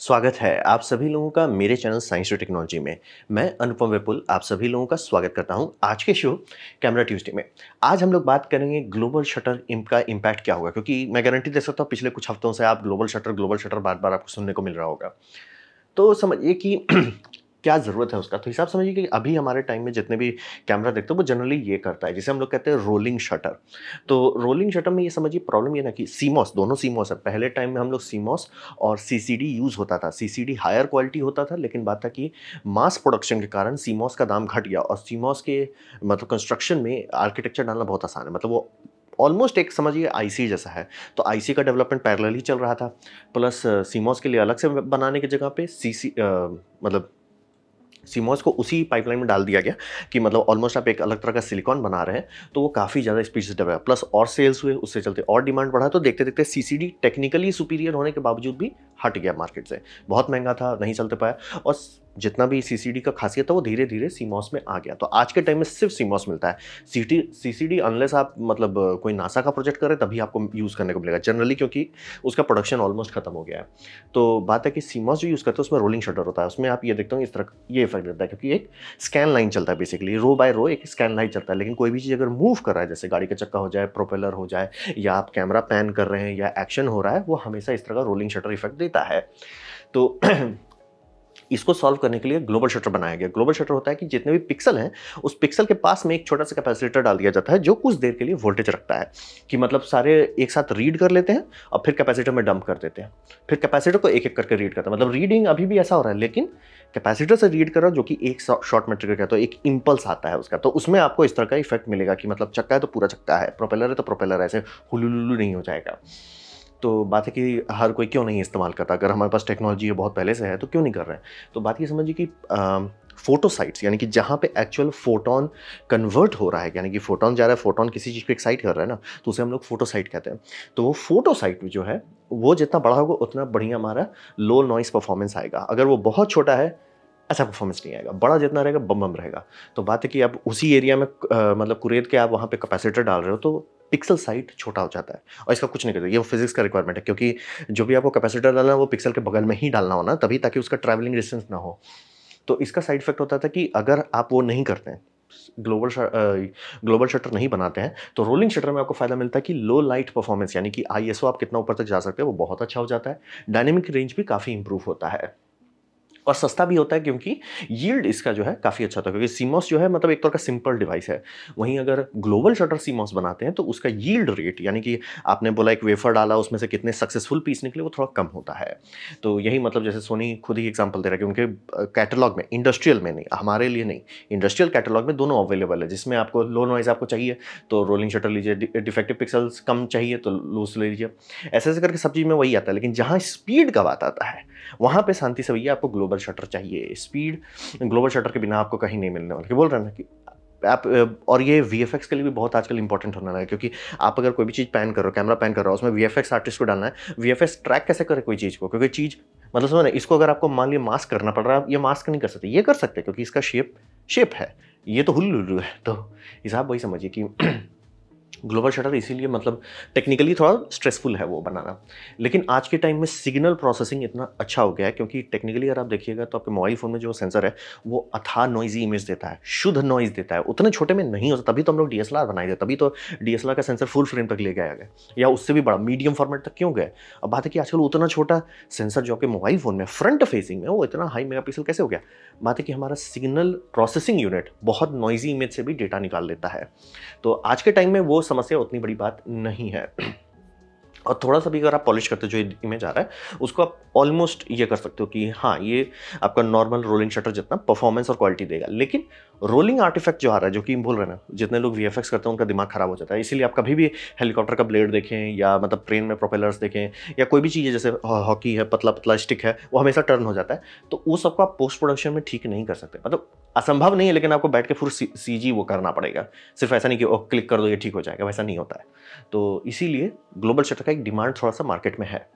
स्वागत है आप सभी लोगों का मेरे चैनल साइंस और टेक्नोलॉजी में मैं अनुपम विपुल आप सभी लोगों का स्वागत करता हूं आज के शो कैमरा ट्यूसडे में आज हम लोग बात करेंगे ग्लोबल शटर का इम्पैक्ट क्या होगा क्योंकि मैं गारंटी दे सकता हूं पिछले कुछ हफ्तों से आप ग्लोबल शटर ग्लोबल शटर बार बार आपको सुनने को मिल रहा होगा तो समझिए कि क्या ज़रूरत है उसका तो हिसाब समझिए कि अभी हमारे टाइम में जितने भी कैमरा देखते हैं वो जनरली ये करता है जिसे हम लोग कहते हैं रोलिंग शटर तो रोलिंग शटर में ये समझिए प्रॉब्लम ये ना कि सीमॉस दोनों सीमॉस है पहले टाइम में हम लोग सीमॉस और सी यूज़ होता था सी हायर क्वालिटी होता था लेकिन बात था कि मास प्रोडक्शन के कारण सीमॉस का दाम घट गया और सीमॉस के मतलब कंस्ट्रक्शन में आर्किटेक्चर डालना बहुत आसान है मतलब वो ऑलमोस्ट एक समझिए आईसी जैसा है तो आईसी का डेवलपमेंट पैरेलल ही चल रहा था प्लस सीमॉस के लिए अलग से बनाने की जगह पे सीसी मतलब सीमोस को उसी पाइपलाइन में डाल दिया गया कि मतलब ऑलमोस्ट आप एक अलग तरह का सिलिकॉन बना रहे हैं तो वो काफ़ी ज़्यादा स्पीड से डेवलप प्लस और सेल्स हुए उससे चलते और डिमांड बढ़ा तो देखते देखते सी टेक्निकली सुपीरियर होने के बावजूद भी हट गया मार्केट से बहुत महंगा था नहीं चलते पाया और जितना भी सी का खासियत था वो धीरे धीरे सीमॉस में आ गया तो आज के टाइम में सिर्फ सीमॉस मिलता है सी सी अनलेस आप मतलब कोई नासा का प्रोजेक्ट करें तभी आपको यूज़ करने को मिलेगा जनरली क्योंकि उसका प्रोडक्शन ऑलमोस्ट खत्म हो गया है तो बात है कि सीमॉस जो यूज़ करते हैं उसमें रोलिंग शटर होता है उसमें आप ये देखते हो इस तरह ये इफेक्ट रहता है क्योंकि एक स्कैन लाइन चलता है बेसिकली रो बाय रो एक स्कैन लाइन चलता है लेकिन कोई भी चीज़ अगर मूव कर रहा है जैसे गाड़ी का चक्का हो जाए प्रोपेलर हो जाए या आप कैमरा पैन कर रहे हैं या एक्शन हो रहा है वो हमेशा इस तरह का रोलिंग शटर इफेक्ट देता है तो इसको सॉल्व करने के लिए ग्लोबल शटर बनाया गया ग्लोबल शटर होता है कि जितने भी पिक्सल हैं उस पिक्सल के पास में एक छोटा सा कैपेसिटर डाल दिया जाता है जो कुछ देर के लिए वोल्टेज रखता है कि मतलब सारे एक साथ रीड कर लेते हैं और फिर कैपेसिटर में डंप कर देते हैं फिर कैपेसिटर को एक एक करके रीड करता है मतलब रीडिंग अभी भी ऐसा हो रहा है लेकिन कैपेसिटर से रीड कर रहा जो कि एक शॉर्ट में ट्रिगर है तो एक इंपल्स आता है उसका तो उसमें आपको इस तरह का इफेक्ट मिलेगा कि मतलब चक्का है तो पूरा चक्का है प्रोपेलर है तो प्रोपेलर ऐसे हुलुलुलु नहीं हो जाएगा तो बात है कि हर कोई क्यों नहीं इस्तेमाल करता अगर हमारे पास टेक्नोलॉजी है बहुत पहले से है तो क्यों नहीं कर रहे हैं तो बात ये समझिए कि फोटोसाइट्स यानी कि जहाँ पे एक्चुअल फोटोन कन्वर्ट हो रहा है यानी कि फोटोन जा रहा है फोटोन किसी चीज़ को एक्साइट कर रहा है ना तो उसे हम लोग फोटोसाइट कहते हैं तो वो फोटोसाइट जो है वो जितना बड़ा होगा उतना बढ़िया हमारा लो नॉइस परफॉर्मेंस आएगा अगर वो बहुत छोटा है अच्छा परफॉर्मेंस नहीं आएगा बड़ा जितना रहेगा बम बम रहेगा तो बात है कि आप उसी एरिया में आ, मतलब कुरेद के आप वहाँ पे कैपेसिटर डाल रहे हो तो पिक्सल साइट छोटा हो जाता है और इसका कुछ नहीं करता ये फिजिक्स का रिक्वायरमेंट है क्योंकि जो भी आपको कैपेसिटर डालना है वो पिक्सल के बगल में ही डालना होना तभी ताकि उसका ट्रैवलिंग डिस्टेंस ना हो तो इसका साइड इफेक्ट होता था कि अगर आप वो नहीं करते हैं ग्लोबल ग्लोबल शटर नहीं बनाते हैं तो रोलिंग शटर में आपको फायदा मिलता है कि लो लाइट परफॉर्मेंस यानी कि आईएसओ आप कितना ऊपर तक जा सकते हैं वो बहुत अच्छा हो जाता है डायनेमिक रेंज भी काफ़ी इंप्रूव होता है और सस्ता भी होता है क्योंकि यील्ड इसका जो है काफ़ी अच्छा होता है क्योंकि सीमॉस जो है मतलब एक तरह का सिंपल डिवाइस है वहीं अगर ग्लोबल शटर सीमॉस बनाते हैं तो उसका यील्ड रेट यानी कि आपने बोला एक वेफर डाला उसमें से कितने सक्सेसफुल पीस निकले वो थोड़ा कम होता है तो यही मतलब जैसे सोनी खुद ही एग्जाम्पल दे रहा है कि उनके कैटलॉग में इंडस्ट्रियल में नहीं हमारे लिए नहीं इंडस्ट्रियल कैटलॉग में दोनों अवेलेबल है जिसमें आपको लो नॉइज़ आपको चाहिए तो रोलिंग शटर लीजिए डिफेक्टिव पिक्सल्स कम चाहिए तो लूज ले लीजिए ऐसे ऐसे करके सब चीज़ में वही आता है लेकिन जहाँ स्पीड का बात आता है वहाँ पर शांति से भैया आपको ग्लोबल ग्लोबल शटर चाहिए स्पीड ग्लोबल शटर के बिना आपको कहीं नहीं मिलने वाला बोल रहे ना कि आप और ये वी के लिए भी बहुत आजकल इंपॉर्टेंट होने लगा क्योंकि आप अगर कोई भी चीज़ पैन कर रहे हो कैमरा पैन कर रहा हो उसमें वी एफ आर्टिस्ट को डालना है वी एफ ट्रैक कैसे करे कोई चीज़ को क्योंकि चीज़ मतलब समझ ना इसको अगर आपको मान लिया मास्क करना पड़ रहा है ये मास्क नहीं कर सकते ये कर सकते क्योंकि इसका शेप शेप है ये तो हुल्लू है तो हिसाब वही समझिए कि ग्लोबल शटर इसीलिए मतलब टेक्निकली थोड़ा स्ट्रेसफुल है वो बनाना लेकिन आज के टाइम में सिग्नल प्रोसेसिंग इतना अच्छा हो गया है क्योंकि टेक्निकली अगर आप देखिएगा तो आपके मोबाइल फ़ोन में जो सेंसर है वो अथा नॉइजी इमेज देता है शुद्ध नॉइज़ देता है उतने छोटे में नहीं होता तभी तो हम लोग डी बनाए गए तभी तो डी का सेंसर फुल फ्रेम तक ले गया गया या उससे भी बड़ा मीडियम फॉर्मेट तक क्यों गए अब बात है कि आजकल उतना छोटा सेंसर जो आपके मोबाइल फ़ोन में फ्रंट फेसिंग में वो इतना हाई पिक्सल कैसे हो गया बात है कि हमारा सिग्नल प्रोसेसिंग यूनिट बहुत नॉइजी इमेज से भी डेटा निकाल लेता है तो आज के टाइम में वो समस्या उतनी बड़ी बात नहीं है और थोड़ा सा भी अगर आप पॉलिश करते हो जो इमेज आ रहा है उसको आप ऑलमोस्ट ये कर सकते हो कि हाँ ये आपका नॉर्मल रोलिंग शटर जितना परफॉर्मेंस और क्वालिटी देगा लेकिन रोलिंग आर्टिफैक्ट जो आ रहा है जो कि बोल रहे हैं ना जितने लोग वी करते हैं उनका दिमाग खराब हो जाता है इसीलिए आप कभी भी हेलीकॉप्टर का ब्लेड देखें या मतलब ट्रेन में प्रोपेलर्स देखें या कोई भी चीज़ है जैसे हॉकी है पतला पतला स्टिक है वो हमेशा टर्न हो जाता है तो वो सबको आप पोस्ट प्रोडक्शन में ठीक नहीं कर सकते मतलब असंभव नहीं है लेकिन आपको बैठ के फिर सी जी वो करना पड़ेगा सिर्फ ऐसा नहीं कि ओह क्लिक कर दो ये ठीक हो जाएगा वैसा नहीं होता है तो इसीलिए ग्लोबल शटर का एक डिमांड थोड़ा सा मार्केट में है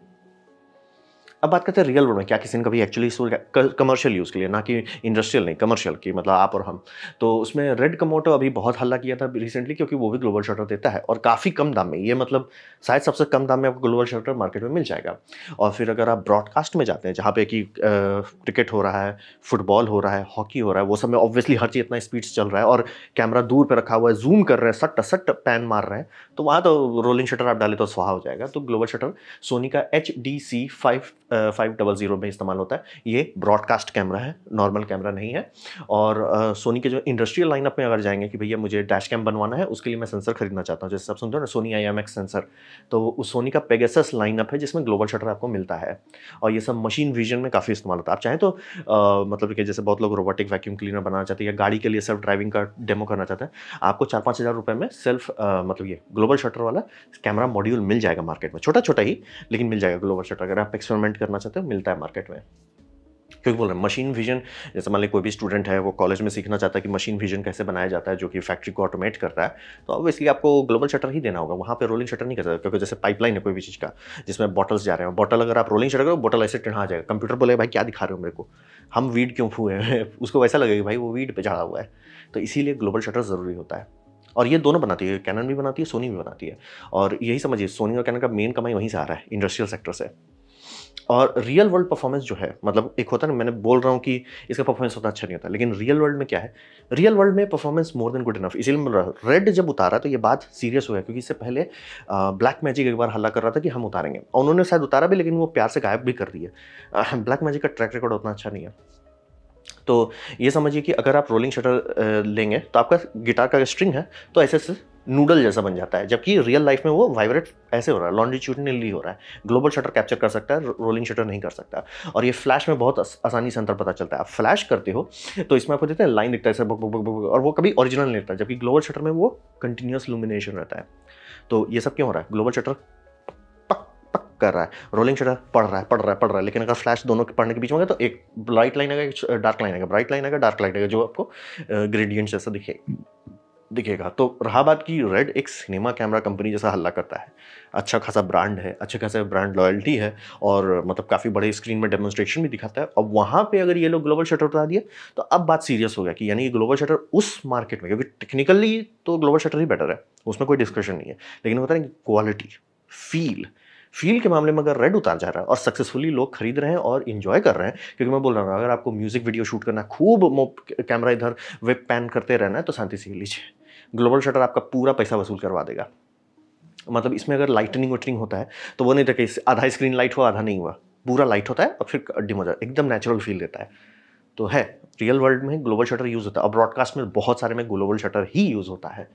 अब बात करते हैं रियल वर्ल्ड में क्या किसी ने कभी एक्चुअली इसको कमर्शियल यूज़ के लिए ना कि इंडस्ट्रियल नहीं कमर्शियल की मतलब आप और हम तो उसमें रेड कमोटो अभी बहुत हल्ला किया था रिसेंटली क्योंकि वो भी ग्लोबल शटर देता है और काफ़ी कम दाम में ये मतलब शायद सबसे कम दाम में आपको ग्लोबल शटर मार्केट में मिल जाएगा और फिर अगर आप ब्रॉडकास्ट में जाते हैं जहाँ पे कि क्रिकेट हो रहा है फुटबॉल हो रहा है हॉकी हो रहा है वो सब में ऑब्वियसली हर चीज़ इतना स्पीड चल रहा है और कैमरा दूर पर रखा हुआ है जूम कर रहे हैं सट सट पैन मार रहे हैं तो वहाँ तो रोलिंग शटर आप डाले तो स्वाहा हो जाएगा तो ग्लोबल शटर सोनी का H D C five five double zero में इस्तेमाल होता है ये ब्रॉडकास्ट कैमरा है नॉर्मल कैमरा नहीं है और सोनी के जो इंडस्ट्रियल लाइनअप में अगर जाएंगे कि भैया मुझे डैश कैम बनवाना है उसके लिए मैं सेंसर खरीदना चाहता हूँ जैसे सब सुनते हो ना Sony I M X sensor तो उस सोनी का पेगसस लाइनअप है जिसमें ग्लोबल शटर आपको मिलता है और ये सब मशीन विजन में काफ़ी इस्तेमाल होता है आप चाहें तो मतलब कि जैसे बहुत लोग रोबोटिक वैक्यूम क्लीनर बनाना चाहते हैं या गाड़ी के लिए सेल्फ ड्राइविंग का डेमो करना चाहते हैं आपको चार पाँच हज़ार रुपये में सेल्फ मतलब ये ग्लोबल शटर वाला कैमरा मॉड्यूल मिल जाएगा मार्केट में छोटा छोटा ही लेकिन मिल जाएगा ग्लोबल शटर अगर आप एक्सपेरिमेंट करना चाहते हो मिलता है मार्केट में क्योंकि बोल रहे हैं मशीन विजन जैसे मान लीजिए कोई भी स्टूडेंट है वो कॉलेज में सीखना चाहता है कि मशीन विजन कैसे बनाया जाता है जो कि फैक्ट्री को ऑटोमेट करता है तो ऑब्वियसली आपको ग्लोबल शटर ही देना होगा वहाँ पे रोलिंग शटर नहीं कर सकता क्योंकि जैसे पाइपलाइन है कोई भी चीज़ का जिसमें बॉटल्स जा रहे हैं बॉटल अगर आप रोलिंग शटर करो बॉटल ऐसे टिढ़ा जाएगा कंप्यूटर बोले भाई क्या दिखा रहे हो मेरे को हम वीड क्यों फूए हैं उसको वैसा लगेगा भाई वो वीड पर चढ़ा हुआ है तो इसीलिए ग्लोबल शटर ज़रूरी होता है और ये दोनों बनाती है कैनन भी बनाती है सोनी भी बनाती है और यही समझिए सोनी और कैनन का मेन कमाई वहीं से आ रहा है इंडस्ट्रियल सेक्टर से और रियल वर्ल्ड परफॉर्मेंस जो है मतलब एक होता है ना मैंने बोल रहा हूँ कि इसका परफॉर्मेंस उतना अच्छा नहीं होता लेकिन रियल वर्ल्ड में क्या है रियल वर्ल्ड में performance more than good enough इसीलिए रेड जब उतारा तो ये बात सीरियस हुआ क्योंकि इससे पहले ब्लैक मैजिक एक बार हल्ला कर रहा था कि हम उतारेंगे और उन्होंने शायद उतारा भी लेकिन वो प्यार से गायब भी कर दिया ब्लैक मैजिक का ट्रैक रिकॉर्ड उतना अच्छा नहीं है तो ये समझिए कि अगर आप रोलिंग शटर लेंगे तो आपका गिटार का स्ट्रिंग है तो ऐसे ऐसे नूडल जैसा बन जाता है जबकि रियल लाइफ में वो वाइब्रेट ऐसे हो रहा है लॉन्डिट्यूडनली हो रहा है ग्लोबल शटर कैप्चर कर सकता है रोलिंग शटर नहीं कर सकता और ये फ्लैश में बहुत आसानी से अंतर पता चलता है आप फ्लैश करते हो तो इसमें आपको देते हैं लाइन दिखता है sir book book book book और वो कभी ओरिजिनल नहीं रहता जबकि ग्लोबल शटर में वो कंटिन्यूस लुमिनेशन रहता है तो ये सब क्यों हो रहा है ग्लोबल शटर कर रहा है रोलिंग शटर पढ़ रहा है पढ़ रहा है पढ़ रहा है लेकिन अगर फ्लैश दोनों के पढ़ने के बीच में तो एक ब्राइट लाइन आएगा एक डार्क लाइन आएगा ब्राइट लाइन आएगा डार्क लाइन आएगा जो आपको ग्रेडियंट जैसा दिखे दिखेगा तो रहा बात की रेड एक सिनेमा कैमरा कंपनी जैसा हल्ला करता है अच्छा खासा ब्रांड है अच्छे खासे ब्रांड लॉयल्टी है और मतलब काफ़ी बड़े स्क्रीन में डेमोन्स्ट्रेशन भी दिखाता है और वहाँ पे अगर ये लोग ग्लोबल शटर उतार दिए तो अब बात सीरियस हो गया कि यानी ग्लोबल शटर उस मार्केट में क्योंकि टेक्निकली तो ग्लोबल शटर ही बेटर है उसमें कोई डिस्कशन नहीं है लेकिन होता है क्वालिटी फील फील के मामले में अगर रेड उतार जा रहा है और सक्सेसफुली लोग खरीद रहे हैं और इन्जॉय कर रहे हैं क्योंकि मैं बोल रहा हूँ अगर आपको म्यूज़िक वीडियो शूट करना खूब कैमरा इधर वेब पैन करते रहना है तो शांति से लीजिए ग्लोबल शटर आपका पूरा पैसा वसूल करवा देगा मतलब इसमें अगर लाइटनिंग वाइटनिंग होता है तो वो नहीं था कि आधा स्क्रीन लाइट हुआ आधा नहीं हुआ पूरा लाइट होता है और फिर डिम हो जाता है एकदम नेचुरल फील देता है तो है रियल वर्ल्ड में ग्लोबल शटर यूज़ होता है और ब्रॉडकास्ट में बहुत सारे में ग्लोबल शटर ही यूज़ होता है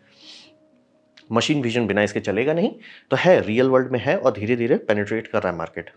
मशीन विजन बिना इसके चलेगा नहीं तो है रियल वर्ल्ड में है और धीरे धीरे पेनिट्रेट कर रहा है मार्केट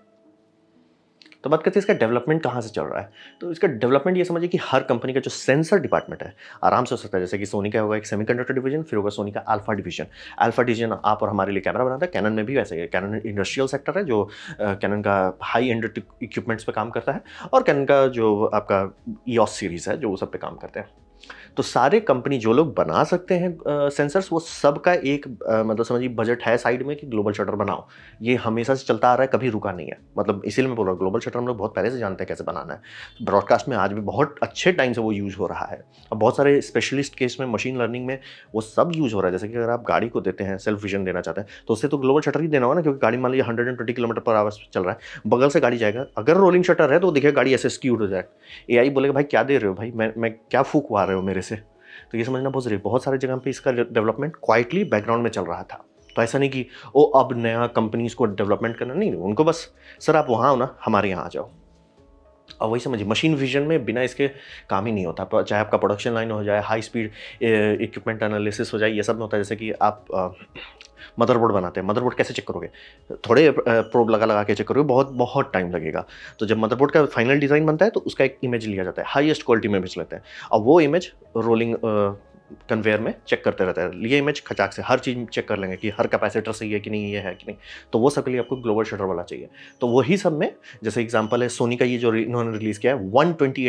तो बात करते हैं इसका डेवलपमेंट कहाँ से चल रहा है तो इसका डेवलपमेंट ये समझिए कि हर कंपनी का जो सेंसर डिपार्टमेंट है आराम से हो सकता है जैसे कि सोनी का होगा एक सेमीकंडक्टर डिवीजन फिर होगा सोनी का अल्फा डिवीजन अल्फा डिवीजन आप और हमारे लिए कैमरा बनाता है कैनन में भी वैसे कैनन इंडस्ट्रियल सेक्टर है जो कैनन का हाई एंड इक्विपमेंट्स पर काम करता है और कैनन का जो आपका ई e सीरीज़ है जो वो सब पे काम करते हैं तो सारे कंपनी जो लोग बना सकते हैं सेंसर्स वो सब का एक आ, मतलब समझिए बजट है साइड में कि ग्लोबल शटर बनाओ ये हमेशा से चलता आ रहा है कभी रुका नहीं है मतलब इसीलिए मैं बोल रहा हूँ ग्लोबल शटर हम लोग बहुत पहले से जानते हैं कैसे बनाना है ब्रॉडकास्ट में आज भी बहुत अच्छे टाइम से वो यूज़ हो रहा है और बहुत सारे स्पेशलिस्ट केस में मशीन लर्निंग में वो सब यूज़ हो रहा है जैसे कि अगर आप गाड़ी को देते हैं सेल्फ विजन देना चाहते हैं तो उससे तो ग्लोबल शटर ही देना होगा ना क्योंकि गाड़ी मान लीजिए hundred and twenty kilometre per hours चल रहा है बगल से गाड़ी जाएगा अगर रोलिंग शटर है तो देखिए गाड़ी ऐसे स्क्यूड हो जाए ए बोलेगा भाई क्या दे रहे हो भाई मैं मैं क्या फूक रहे हो मेरे वगैरह से तो ये समझना बहुत जरूरी बहुत सारे जगह पे इसका डेवलपमेंट क्वाइटली बैकग्राउंड में चल रहा था तो ऐसा नहीं कि ओ अब नया कंपनीज को डेवलपमेंट करना नहीं उनको बस सर आप वहाँ हो ना हमारे यहाँ आ जाओ और वही समझिए मशीन विजन में बिना इसके काम ही नहीं होता चाहे आपका प्रोडक्शन लाइन हो जाए हाई स्पीड इक्विपमेंट एनालिसिस हो जाए ये सब में होता है जैसे कि आप मदरबोर्ड बनाते हैं मदरबोर्ड कैसे चेक करोगे थोड़े प्रोब लगा लगा के चेक करोगे बहुत बहुत टाइम लगेगा तो जब मदरबोर्ड का फाइनल डिज़ाइन बनता है तो उसका एक इमेज लिया जाता है हाइएस्ट क्वालिटी में भेज लेते हैं और वो इमेज रोलिंग कन्वेयर में चेक करते रहते हैं ये इमेज खचाक से हर चीज़ चेक कर लेंगे कि हर कैपेसिटर सही है कि नहीं ये है कि नहीं तो वो सब के लिए आपको ग्लोबल शटर वाला चाहिए तो वही सब में जैसे एग्जाम्पल है सोनी का ये जो इन्होंने रिलीज़ किया है वन ट्वेंटी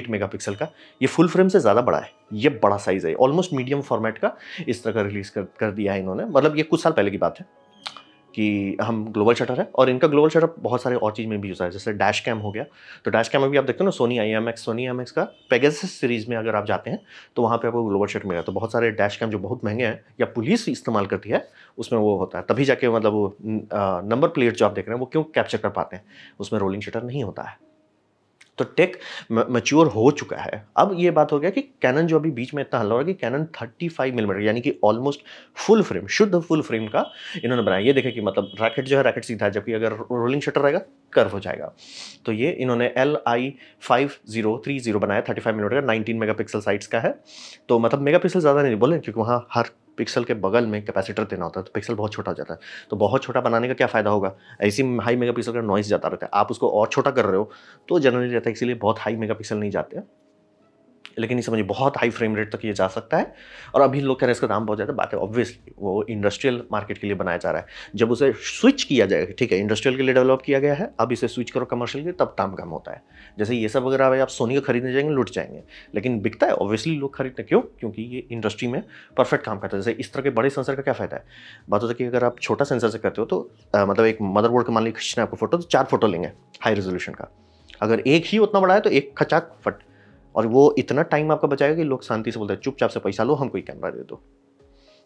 का ये फुल फ्रेम से ज़्यादा बड़ा है ये बड़ा साइज़ है ऑलमोस्ट मीडियम फॉर्मेट का इस तरह का रिलीज़ कर, कर दिया है इन्होंने मतलब ये कुछ साल पहले की बात है कि हम ग्लोबल शटर है और इनका ग्लोबल शटर बहुत सारे और चीज़ में भी यूज़ है जैसे डैश कैम हो गया तो डैश कैम में भी आप देखते हो ना Sony I M X Sony M X का पैगेस सीरीज़ में अगर आप जाते हैं तो वहाँ पे आपको ग्लोबल शटर मिलेगा तो बहुत सारे डैश कैम जो बहुत महंगे हैं या पुलिस इस्तेमाल करती है उसमें वो होता है तभी जाके मतलब वो नंबर प्लेट जो आप देख रहे हैं वो क्यों कैप्चर कर पाते हैं उसमें रोलिंग शटर नहीं होता है तो टेक मच्योर हो चुका है अब ये बात हो गया कि कैनन जो अभी बीच में इतना हल्ला हो रहा है कि कैनन 35 मिलीमीटर mm, यानी कि ऑलमोस्ट फुल फ्रेम शुद्ध फुल फ्रेम का इन्होंने बनाया ये देखें कि मतलब रैकेट जो है रैकेट सीधा है जबकि अगर रोलिंग शटर रहेगा कर्व हो जाएगा तो ये इन्होंने L I five zero three zero बनाया थर्टी फाइव मिलीमीटर का नाइनटीन मेगा पिक्सल का है तो मतलब मेगा पिक्सल ज़्यादा नहीं बोले क्योंकि वहाँ हर पिक्सल के बगल में कैपेसिटर देना होता है तो पिक्सल बहुत छोटा हो जाता है तो बहुत छोटा बनाने का क्या फ़ायदा होगा ऐसी हाई मेगा पिक्सल का नॉइस जाता रहता है आप उसको और छोटा कर रहे हो तो जनरली रहता है इसीलिए बहुत हाई मेगा पिक्सल नहीं जाते हैं लेकिन ये समझिए बहुत हाई फ्रेम रेट तक ये जा सकता है और अभी लोग कह रहे हैं इसका दाम बहुत ज़्यादा बात है ऑब्वियसली वो इंडस्ट्रियल मार्केट के लिए बनाया जा रहा है जब उसे स्विच किया जाएगा ठीक है इंडस्ट्रियल के लिए डेवलप किया गया है अब इसे स्विच करो कमर्शियल के तब दाम कम होता है जैसे ये सब अगर आप सोनी का खरीदने जाएंगे लुट जाएंगे लेकिन बिकता है ऑब्वियसली लोग खरीदते क्यों क्योंकि ये इंडस्ट्री में परफेक्ट काम करता है जैसे इस तरह के बड़े सेंसर का क्या फायदा है बात होता है कि अगर आप छोटा सेंसर से करते हो तो मतलब एक मदरबोर्ड का मान लीजिए खींचना आपको फोटो तो चार फोटो लेंगे हाई रेजोल्यूशन का अगर एक ही उतना बड़ा है तो एक खचाक फट और वो इतना टाइम आपका बचाएगा कि लोग शांति से बोलते हैं चुपचाप से पैसा लो हमको कोई कैमरा दे दो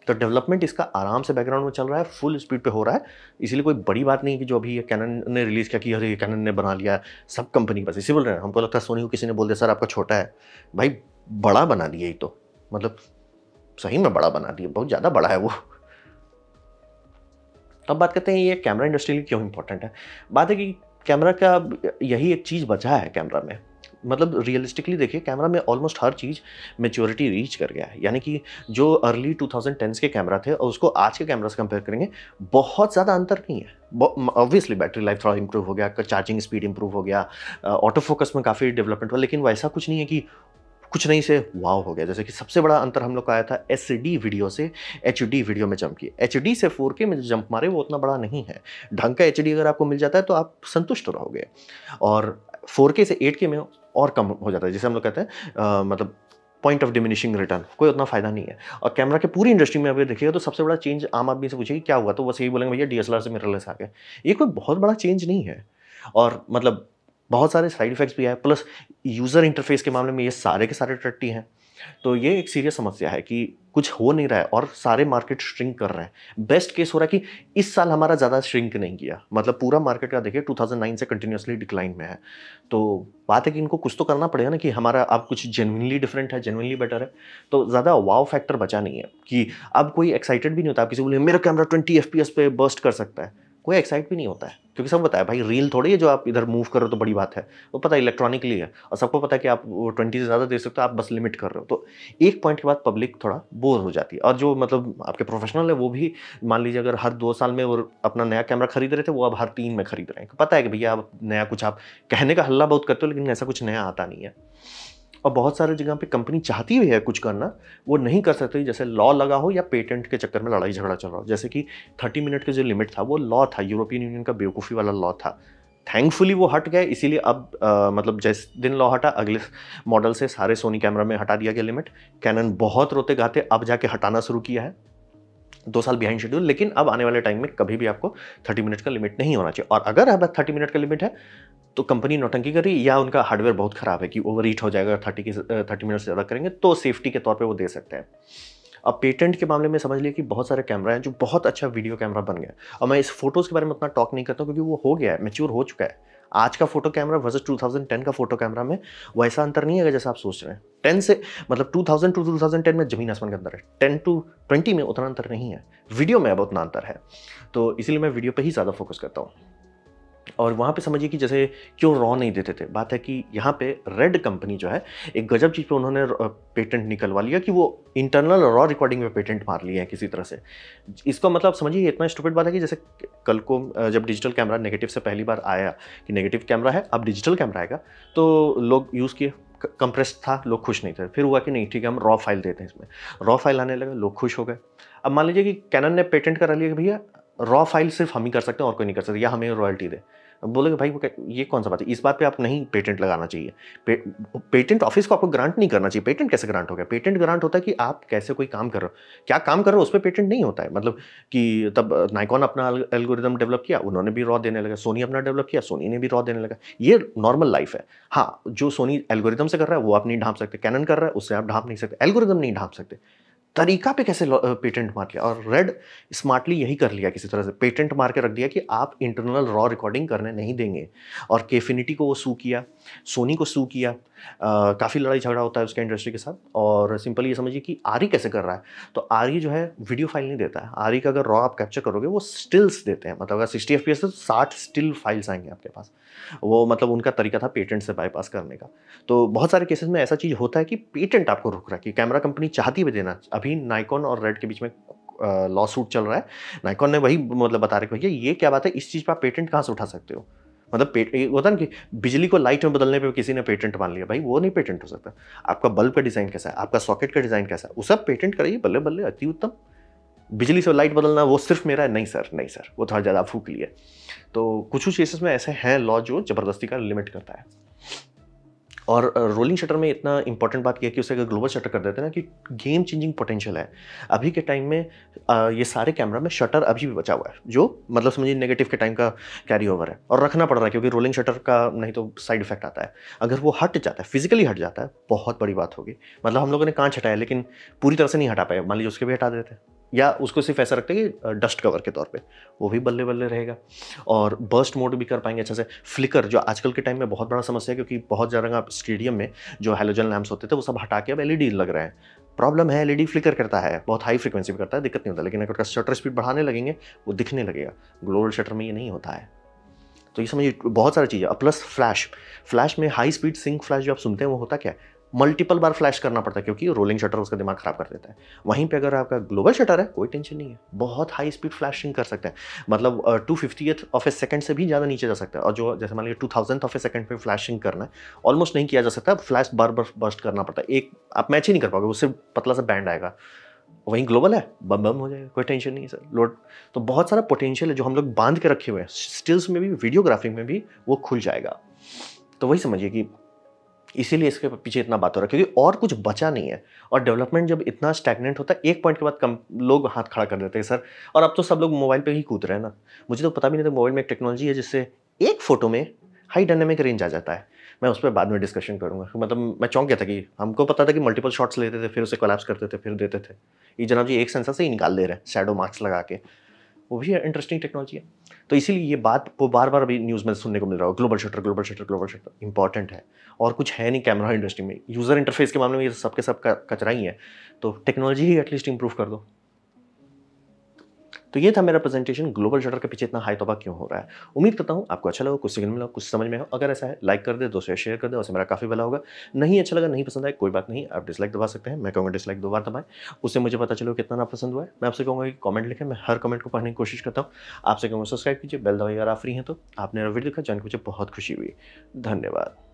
तो डेवलपमेंट इसका आराम से बैकग्राउंड में चल रहा है फुल स्पीड पे हो रहा है इसीलिए कोई बड़ी बात नहीं कि जो अभी ये कैनन ने रिलीज़ किया कि अरे ये कैनन ने बना लिया सब कंपनी के पास इसी बोल रहे हैं हमको लगता है सोनी को किसी ने बोल दिया सर आपका छोटा है भाई बड़ा बना दिया ही तो मतलब सही में बड़ा बना दिया बहुत ज़्यादा बड़ा है वो तो अब बात करते हैं ये कैमरा इंडस्ट्री लिए क्यों इंपॉर्टेंट है बात है कि कैमरा का यही एक चीज़ बचा है कैमरा में मतलब रियलिस्टिकली देखिए कैमरा में ऑलमोस्ट हर चीज़ मेच्योरिटी रीच कर गया है यानी कि जो अर्ली टू के कैमरा थे और उसको आज के कैमरा से कंपेयर करेंगे बहुत ज़्यादा अंतर नहीं है ऑब्वियसली बैटरी लाइफ थोड़ा इंप्रूव हो गया चार्जिंग स्पीड इंप्रूव हो गया ऑटो फोकस में काफ़ी डेवलपमेंट हुआ लेकिन वैसा कुछ नहीं है कि कुछ नहीं से वाव हो गया जैसे कि सबसे बड़ा अंतर हम लोग का आया था एस वीडियो से एच वीडियो में जंप किए एच से फोर में जंप मारे वो उतना बड़ा नहीं है ढंग का एच अगर आपको मिल जाता है तो आप संतुष्ट रहोगे और फोर के से एट के में और कम हो जाता है जैसे हम लोग कहते हैं मतलब पॉइंट ऑफ डिमिनिशिंग रिटर्न कोई उतना फायदा नहीं है और कैमरा के पूरी इंडस्ट्री में अगर देखिएगा तो सबसे बड़ा चेंज आम आदमी से पूछेगी क्या हुआ तो बस यही बोलेंगे भैया डी से मिररलेस आ गए ये कोई बहुत बड़ा चेंज नहीं है और मतलब बहुत सारे साइड इफेक्ट्स भी आए प्लस यूज़र इंटरफेस के मामले में ये सारे के सारे टट्टी हैं तो ये एक सीरियस समस्या है कि कुछ हो नहीं रहा है और सारे मार्केट श्रिंक कर रहे हैं बेस्ट केस हो रहा है कि इस साल हमारा ज़्यादा श्रिंक नहीं किया मतलब पूरा मार्केट का देखिए 2009 से कंटिन्यूसली डिक्लाइन में है तो बात है कि इनको कुछ तो करना पड़ेगा ना कि हमारा अब कुछ जेनविनली डिफरेंट है जेनविनली बेटर है तो ज़्यादा वाव फैक्टर बचा नहीं है कि अब कोई एक्साइटेड भी नहीं होता आप किसी बोले मेरा कैमरा ट्वेंटी एफ पे बर्स्ट कर सकता है कोई एक्साइट भी नहीं होता है क्योंकि सब बताया भाई रील थोड़ी है जो आप इधर मूव कर रहे हो तो बड़ी बात है वो पता है इलेक्ट्रॉनिकली है और सबको पता है कि आप ट्वेंटी से ज़्यादा दे सकते हो आप बस लिमिट कर रहे हो तो एक पॉइंट के बाद पब्लिक थोड़ा बोर हो जाती है और जो मतलब आपके प्रोफेशनल है वो भी मान लीजिए अगर हर दो साल में वो अपना नया कैमरा खरीद रहे थे वो अब हर तीन में खरीद रहे हैं पता है कि भैया आप नया कुछ आप कहने का हल्ला बहुत करते हो लेकिन ऐसा कुछ नया आता नहीं है और बहुत सारे जगह पे कंपनी चाहती भी है कुछ करना वो नहीं कर सकती जैसे लॉ लगा हो या पेटेंट के चक्कर में लड़ाई झगड़ा चल रहा हो जैसे कि थर्टी मिनट का जो लिमिट था वो लॉ था यूरोपियन यूनियन का बेवकूफ़ी वाला लॉ था थैंकफुली वो हट गए इसीलिए अब आ, मतलब जिस दिन लॉ हटा अगले मॉडल से सारे सोनी कैमरा में हटा दिया गया लिमिट कैनन बहुत रोते गाते अब जाके हटाना शुरू किया है दो साल बिहाइंड शेड्यूल लेकिन अब आने वाले टाइम में कभी भी आपको थर्टी मिनट का लिमिट नहीं होना चाहिए और अगर अब थर्टी मिनट का लिमिट है तो कंपनी नोटंकी कर रही या उनका हार्डवेयर बहुत ख़राब है कि ओवर हीट हो जाएगा थर्टी के थर्टी मिनट से ज़्यादा करेंगे तो सेफ्टी के तौर पर वो दे सकते हैं अब पेटेंट के मामले में समझ लिए कि बहुत सारे कैमरा हैं जो बहुत अच्छा वीडियो कैमरा बन गया और मैं इस फोटोज़ के बारे में उतना टॉक नहीं करता क्योंकि वो हो गया है मेच्योर हो चुका है आज का फोटो कैमरा वर्सेज 2010 का फोटो कैमरा में वैसा अंतर नहीं है जैसा आप सोच रहे हैं टेन से मतलब 2000 टू 2010 में जमीन आसमान का अंतर है टेन टू ट्वेंटी में उतना अंतर नहीं है वीडियो में अब उतना अंतर है तो इसीलिए मैं वीडियो पर ही ज़्यादा फोकस करता हूँ और वहाँ पे समझिए कि जैसे क्यों रॉ नहीं देते थे बात है कि यहाँ पे रेड कंपनी जो है एक गजब चीज़ पे उन्होंने पेटेंट निकलवा लिया कि वो इंटरनल रॉ रिकॉर्डिंग में पेटेंट मार लिए हैं किसी तरह से इसका मतलब समझिए इतना स्टूपेट बात है कि जैसे कल को जब डिजिटल कैमरा नेगेटिव से पहली बार आया कि नेगेटिव कैमरा है अब डिजिटल कैमरा आएगा तो लोग यूज़ किए कंप्रेस था लोग खुश नहीं थे फिर हुआ कि नहीं ठीक है हम रॉ फाइल देते हैं इसमें रॉ फाइल आने लगा लोग खुश हो गए अब मान लीजिए कि कैनन ने पेटेंट करा लिया कि भैया रॉ फाइल सिर्फ हम ही कर सकते हैं और कोई नहीं कर सकता या हमें रॉयल्टी दे बोलेंगे भाई वो ये कौन सा बात है इस बात पे आप नहीं पेटेंट लगाना चाहिए पे, पेटेंट ऑफिस को आपको ग्रांट नहीं करना चाहिए पेटेंट कैसे ग्रांट हो गया पेटेंट ग्रांट होता है कि आप कैसे कोई काम कर रहे हो क्या काम कर रहे हो उस पर पेटेंट नहीं होता है मतलब कि तब नाइकॉन अपना एल्गोरिदम डेवलप किया उन्होंने भी रॉ देने लगा सोनी अपना डेवलप किया सोनी ने भी रॉ देने लगा ये नॉर्मल लाइफ है हाँ जो सोनी एल्गोरिदम से कर रहा है वो आप नहीं ढांप सकते कैनन कर रहा है उससे आप ढांप नहीं सकते एल्गोरिदम नहीं ढांप सकते तरीका पे कैसे पेटेंट मार लिया और रेड स्मार्टली यही कर लिया किसी तरह से पेटेंट मार के रख दिया कि आप इंटरनल रॉ रिकॉर्डिंग करने नहीं देंगे और केफिनिटी को वो सू किया सोनी को सू किया काफ़ी लड़ाई झगड़ा होता है उसके इंडस्ट्री के साथ और सिंपली ये समझिए कि आरी कैसे कर रहा है तो आरी जो है वीडियो फाइल नहीं देता है आरी का अगर रॉ आप कैप्चर करोगे वो स्टिल्स देते हैं मतलब अगर सिक्सटी एफ पी तो साठ स्टिल फाइल्स आएंगे आपके पास वो मतलब उनका तरीका था पेटेंट से बाईपास करने का तो बहुत सारे केसेस में ऐसा चीज़ होता है कि पेटेंट आपको रुक रहा है कि कैमरा कंपनी चाहती भी देना अभी नाइकॉन और रेड के बीच में लॉ सूट चल रहा है नाइकॉन ने वही मतलब बता रहे भैया ये क्या बात है इस चीज़ पर आप पेटेंट कहाँ से उठा सकते हो मतलब पेट होता ना कि बिजली को लाइट में बदलने पे किसी ने पेटेंट मान लिया भाई वो नहीं पेटेंट हो सकता आपका बल्ब का डिज़ाइन कैसा है आपका सॉकेट का डिज़ाइन कैसा है वो सब पेटेंट करिए बल्ले बल्ले अति उत्तम बिजली से लाइट बदलना वो सिर्फ मेरा है नहीं सर नहीं सर वो थोड़ा तो ज़्यादा फूक लिया तो कुछ कुछ केसेस में ऐसे हैं लॉ जो ज़बरदस्ती का लिमिट करता है और रोलिंग शटर में इतना इंपॉर्टेंट बात यह कि उसे अगर ग्लोबल शटर कर देते हैं ना कि गेम चेंजिंग पोटेंशियल है अभी के टाइम में आ, ये सारे कैमरा में शटर अभी भी बचा हुआ है जो मतलब समझिए नेगेटिव के टाइम का कैरी ओवर है और रखना पड़ रहा है क्योंकि रोलिंग शटर का नहीं तो साइड इफेक्ट आता है अगर वो हट जाता है फिजिकली हट जाता है बहुत बड़ी बात होगी मतलब हम लोगों ने कांच हटाया लेकिन पूरी तरह से नहीं हटा पाया मान लीजिए उसके भी हटा देते हैं या उसको सिर्फ ऐसा रखते हैं कि डस्ट कवर के तौर पे वो भी बल्ले बल्ले रहेगा और बर्स्ट मोड भी कर पाएंगे अच्छे से फ्लिकर जो आजकल के टाइम में बहुत बड़ा समस्या है क्योंकि बहुत ज़्यादा स्टेडियम में जो हेलोजन लैम्प्स होते थे वो सब हटा के अब एलईडी लग रहे हैं प्रॉब्लम है एलईडी फ्लिकर करता है बहुत हाई फ्रिक्वेंसी में करता है दिक्कत नहीं होता लेकिन अगर उसका शटर स्पीड बढ़ाने लगेंगे वो दिखने लगेगा ग्लोबल शटर में ये नहीं होता है तो ये समझिए बहुत सारी चीज़ें प्लस फ्लैश फ्लैश में हाई स्पीड सिंक फ्लैश जो आप सुनते हैं वो होता क्या है मल्टीपल बार फ्लैश करना पड़ता है क्योंकि रोलिंग शटर उसका दिमाग खराब कर देता है वहीं पे अगर आपका ग्लोबल शटर है कोई टेंशन नहीं है बहुत हाई स्पीड फ्लैशिंग कर सकते हैं मतलब two fifty of a second से भी ज़्यादा नीचे जा सकता है और जो जैसे मान लीजिए two thousand of a second पर फ्लैशिंग करना है ऑलमोस्ट नहीं किया जा सकता फ्लैश बार बार बस्ट करना पड़ता है एक आप मैच ही नहीं कर पाओगे उससे पतला सा बैंड आएगा वहीं ग्लोबल है बम बम हो जाएगा कोई टेंशन नहीं है सर लोड तो बहुत सारा पोटेंशियल है जो हम लोग बांध के रखे हुए हैं स्टिल्स में भी वीडियोग्राफी में भी वो खुल जाएगा तो वही समझिए कि इसीलिए इसके पीछे इतना बात हो रहा है क्योंकि और कुछ बचा नहीं है और डेवलपमेंट जब इतना स्टैगनेंट होता है एक पॉइंट के बाद कम लोग हाथ खड़ा कर देते हैं सर और अब तो सब लोग मोबाइल पर ही कूद रहे हैं ना मुझे तो पता भी नहीं था मोबाइल में एक टेक्नोलॉजी है जिससे एक फ़ोटो में हाई डायनेमिक रेंज आ जाता है मैं उस पर बाद में डिस्कशन करूँगा मतलब मैं चौंक गया था कि हमको पता था कि मल्टीपल शॉट्स लेते थे फिर उसे कोलैप्स करते थे फिर देते थे ये जनाब जी एक सेंसर से ही निकाल दे रहे हैं सैडो मार्क्स लगा के वो भी इंटरेस्टिंग टेक्नोलॉजी है तो इसीलिए ये बात वो बार बार अभी न्यूज़ में सुनने को मिल रहा है global shutter global shutter global shutter important है और कुछ है नहीं कैमरा इंडस्ट्री में यूज़र इंटरफेस के मामले में ये सबके सब कचरा ही है तो टेक्नोलॉजी ही एटलीस्ट इंप्रूव कर दो तो ये था मेरा प्रेजेंटेशन ग्लोबल शटर के पीछे इतना हाई तोबा क्यों हो रहा है उम्मीद करता हूँ आपको अच्छा लगा कुछ सिग्नल मिला कुछ समझ में हो अगर ऐसा है लाइक कर दे दोस्तों शेयर कर दे उससे मेरा काफ़ी भला होगा नहीं अच्छा लगा नहीं पसंद आए कोई बात नहीं आप डिसलाइक दबा सकते हैं मैं कहूँगा डिसलाइक दो बार दबाएं उससे मुझे पता चलो कितना ना पसंद हुआ है मैं आपसे कहूँगा कि कमेंट लिखें मैं हर कमेंट को पढ़ने की कोशिश करता हूँ आपसे कहूँगा सब्सक्राइब कीजिए बेल दबाइए अगर आप फ्री हैं तो आपने वीडियो देखा जान मुझे बहुत खुशी हुई धन्यवाद